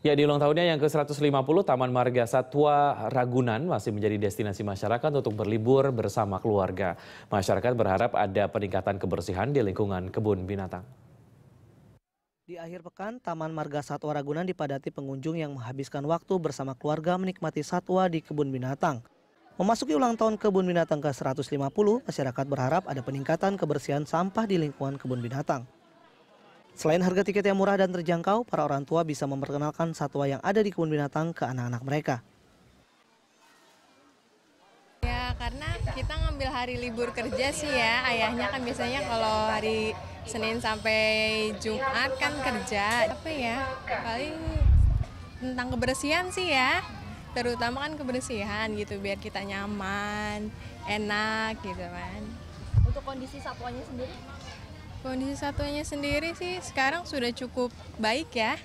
Ya, di ulang tahunnya yang ke-150, Taman Marga Satwa Ragunan masih menjadi destinasi masyarakat untuk berlibur bersama keluarga. Masyarakat berharap ada peningkatan kebersihan di lingkungan kebun binatang. Di akhir pekan, Taman Marga Satwa Ragunan dipadati pengunjung yang menghabiskan waktu bersama keluarga menikmati satwa di kebun binatang. Memasuki ulang tahun kebun binatang ke-150, masyarakat berharap ada peningkatan kebersihan sampah di lingkungan kebun binatang. Selain harga tiket yang murah dan terjangkau, para orang tua bisa memperkenalkan satwa yang ada di kebun binatang ke anak-anak mereka. Ya, karena kita ngambil hari libur kerja sih ya. Ayahnya kan biasanya kalau hari Senin sampai Jumat kan kerja. Apa ya? Paling tentang kebersihan sih ya. Terutama kan kebersihan gitu biar kita nyaman, enak gitu kan. Untuk kondisi satwanya sendiri? Kondisi satuannya sendiri sih sekarang sudah cukup baik ya.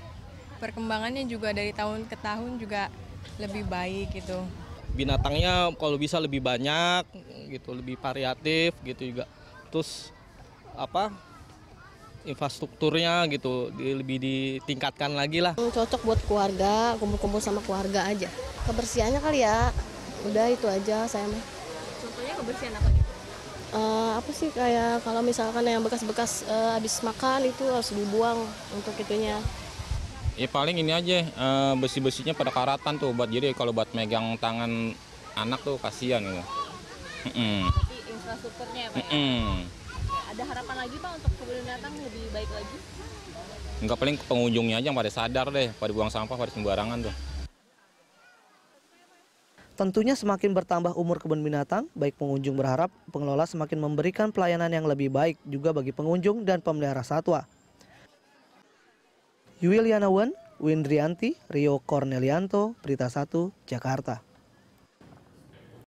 Perkembangannya juga dari tahun ke tahun juga lebih baik gitu. Binatangnya kalau bisa lebih banyak gitu, lebih variatif gitu juga. Terus apa infrastrukturnya gitu lebih ditingkatkan lagi lah. Cocok buat keluarga, kumpul-kumpul sama keluarga aja. Kebersihannya kali ya, udah itu aja saya mah. Contohnya kebersihan apa gitu? uh, apa sih kayak kalau misalkan yang bekas-bekas uh, habis makan itu harus dibuang untuk itunya ya paling ini aja uh, besi-besinya pada karatan tuh buat jadi kalau buat megang tangan anak tuh kasihan gitu mm infrastrukturnya ya, Pak, mm Ya? ada harapan lagi pak untuk kebun datang lebih baik lagi? Enggak paling pengunjungnya aja yang pada sadar deh, pada buang sampah, pada sembarangan tuh. Tentunya semakin bertambah umur kebun binatang, baik pengunjung berharap pengelola semakin memberikan pelayanan yang lebih baik juga bagi pengunjung dan pemelihara satwa. Yuliana Wen, Windrianti, Rio Cornelianto, Berita 1, Jakarta.